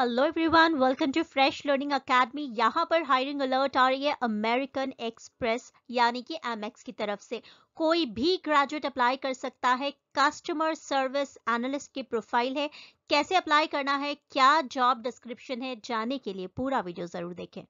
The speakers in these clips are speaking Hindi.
hello everyone welcome to fresh learning academy यहाँ पर हायरिंग अलर्ट आ रही है अमेरिकन एक्सप्रेस यानी कि एम की तरफ से कोई भी ग्रेजुएट अप्लाई कर सकता है कस्टमर सर्विस एनालिस्ट की प्रोफाइल है कैसे अप्लाई करना है क्या जॉब डिस्क्रिप्शन है जाने के लिए पूरा वीडियो जरूर देखें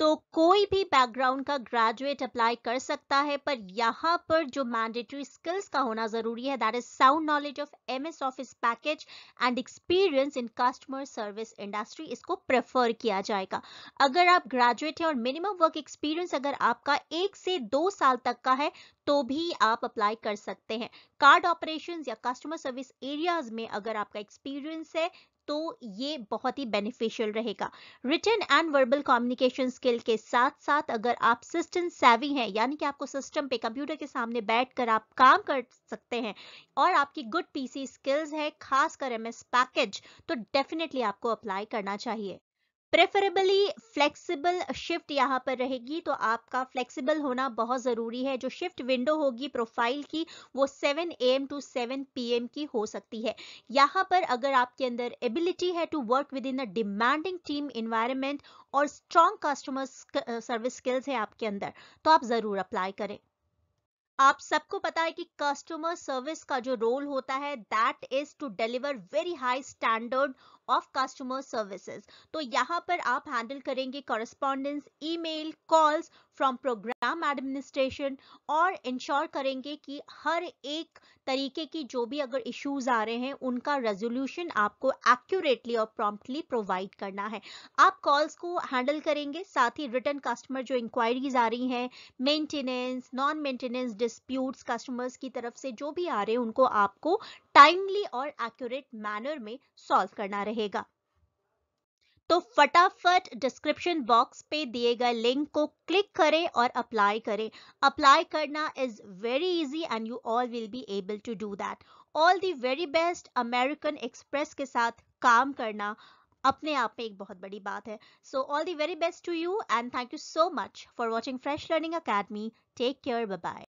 तो कोई भी बैकग्राउंड का ग्रेजुएट अप्लाई कर सकता है पर यहाँ पर जो मैंडेटरी स्किल्स का होना जरूरी है that is sound knowledge of M S office package and experience in customer service industry इसको प्रेफर किया जाएगा अगर आप ग्रेजुएट हैं और मिनिमम वर्क एक्सपीरियंस अगर आपका एक से दो साल तक का है तो भी आप अप्लाई कर सकते हैं कार्ड ऑपरेशन या कस्टमर सर्विस एरियाज में अगर आपका एक्सपीरियंस है तो ये बहुत ही बेनिफिशियल रहेगा written and verbal communication skill के साथ साथ अगर आप सिस्टम सेवी हैं यानी कि आपको सिस्टम पे कंप्यूटर के सामने बैठकर आप काम कर सकते हैं और आपकी गुड पीसी स्किल्स है खासकर एमएस पैकेज तो डेफिनेटली आपको अप्लाई करना चाहिए प्रेफरेबली फ्लेक्सिबल शिफ्ट यहाँ पर रहेगी तो आपका फ्लेक्सिबल होना बहुत ज़रूरी है जो शिफ्ट विंडो होगी प्रोफाइल की वो 7 ए टू 7 पी की हो सकती है यहाँ पर अगर आपके अंदर एबिलिटी है to work with in a demanding team environment और स्ट्रॉन्ग कस्टमर सर्विस स्किल्स है आपके अंदर तो आप ज़रूर अप्लाई करें आप सबको पता है कि कस्टमर सर्विस का जो रोल होता है that is to deliver very high standard of customer services तो यहाँ पर आप हैंडल करेंगे correspondence email calls from program administration और इंश्योर करेंगे कि हर एक तरीके की जो भी अगर इश्यूज आ रहे हैं उनका रेजोल्यूशन आपको एक्यूरेटली और प्रॉम्प्टली प्रोवाइड करना है आप कॉल्स को हैंडल करेंगे साथ ही रिटर्न कस्टमर जो इंक्वायरीज आ रही हैं maintenance non maintenance disputes customers की तरफ से जो भी आ रहे हैं उनको आपको टाइमली और एक्यूरेट मैनर में सॉल्व करना रहेगा तो फटाफट डिस्क्रिप्शन बॉक्स पे दिए गए लिंक को क्लिक करें और अप्लाई करें अप्लाई करना is very easy and you all will be able to do that all the very best American Express के साथ काम करना अपने आप में एक बहुत बड़ी बात है so all the very best to you and thank you so much for watching fresh learning academy take care bye